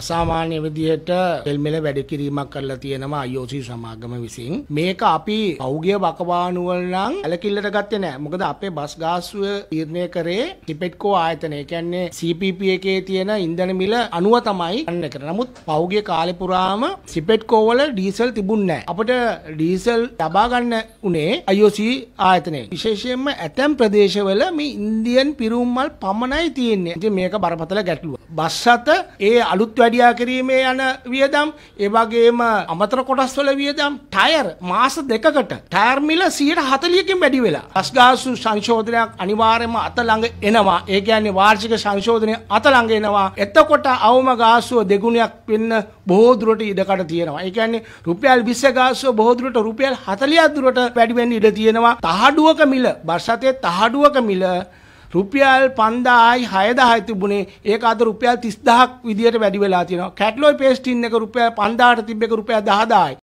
අසාමාන්‍ය විදිහට එල්මෙල වැඩ කිරීමක් කරලා තියෙනවා IOC සමාගම විසින්. මේක අපි පෞගිය බකවානු වල නම් ඇලකිල්ලට ගත්තේ නැහැ. මොකද අපේ බස් ගාස්තුව තීරණය කරේ ටිපෙට්කෝ ආයතනය. කියන්නේ CPP එකේ තියෙන ඉන්ධන මිල 90 තමයි ගන්න කරේ. නමුත් පෞගිය කාලේ පුරාම ටිපෙට්කෝ වල ඩීසල් තිබුණේ නැහැ. අපිට ඩීසල් ලබා ගන්න උනේ IOC ආයතනයේ. විශේෂයෙන්ම ඇතැම් ප්‍රදේශවල මේ ඉන්දියන් පිරුම්මල් පමණයි තියෙන්නේ. ඉතින් මේක බරපතල ගැටලුවක්. බස් අත ඒ අලුත් වැඩියා කිරීමේ යන වියදම් ඒ වගේම අමතර කොටස් වල වියදම් ටයර් මාස දෙකකට ටයර් මිල 140කින් වැඩි වෙලා රස්ගාසු සංශෝධනයක් අනිවාර්යයෙන්ම අත ළඟ එනවා ඒ කියන්නේ වාර්ෂික සංශෝධනය අත ළඟ එනවා එතකොට අවම ගාසුව දෙගුණයක් වෙන්න බොහෝ දුරට ඉඩකඩ තියෙනවා ඒ කියන්නේ රුපියල් 20 ගාසුව බොහෝ දුරට රුපියල් 40ක් දුරට වැඩි වෙන්න ඉඩ තියෙනවා තහඩුවක මිල වර්ෂතේ තහඩුවක මිල රුපියල් 5000යි 6000යි තිබුණේ ඒක අද රුපියල් 30000ක් විදියට වැඩි වෙලා තියෙනවා කැටලොයි පේස්ටින් එක රුපියල් 5000ට තිබ්බ එක රුපියල් 10000යි